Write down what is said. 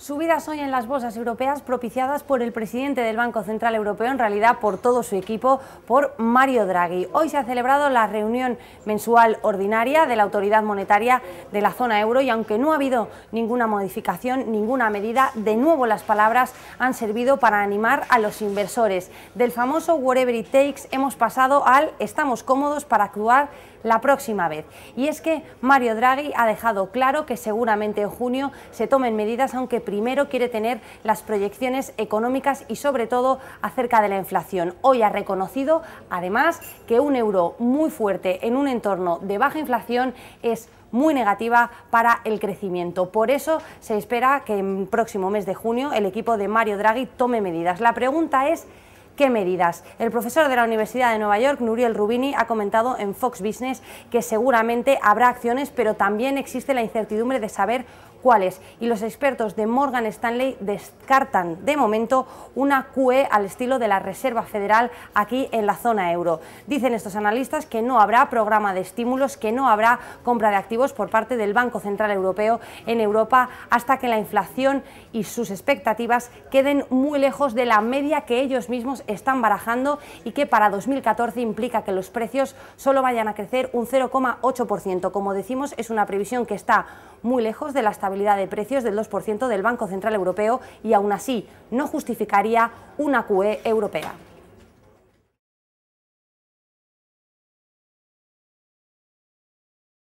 Subidas hoy en las bolsas europeas propiciadas por el presidente del Banco Central Europeo, en realidad por todo su equipo, por Mario Draghi. Hoy se ha celebrado la reunión mensual ordinaria de la autoridad monetaria de la zona euro y aunque no ha habido ninguna modificación, ninguna medida, de nuevo las palabras han servido para animar a los inversores. Del famoso whatever it takes hemos pasado al estamos cómodos para actuar la próxima vez. Y es que Mario Draghi ha dejado claro que seguramente en junio se tomen medidas aunque primero quiere tener las proyecciones económicas y sobre todo acerca de la inflación. Hoy ha reconocido además que un euro muy fuerte en un entorno de baja inflación es muy negativa para el crecimiento. Por eso se espera que en el próximo mes de junio el equipo de Mario Draghi tome medidas. La pregunta es qué medidas. El profesor de la Universidad de Nueva York, Nuriel Rubini, ha comentado en Fox Business que seguramente habrá acciones, pero también existe la incertidumbre de saber cuáles. Y los expertos de Morgan Stanley descartan de momento una QE al estilo de la Reserva Federal aquí en la zona euro. Dicen estos analistas que no habrá programa de estímulos, que no habrá compra de activos por parte del Banco Central Europeo en Europa hasta que la inflación y sus expectativas queden muy lejos de la media que ellos mismos están barajando y que para 2014 implica que los precios solo vayan a crecer un 0,8%. Como decimos, es una previsión que está muy lejos de la estabilidad de precios del 2% del Banco Central Europeo y aún así no justificaría una QE europea.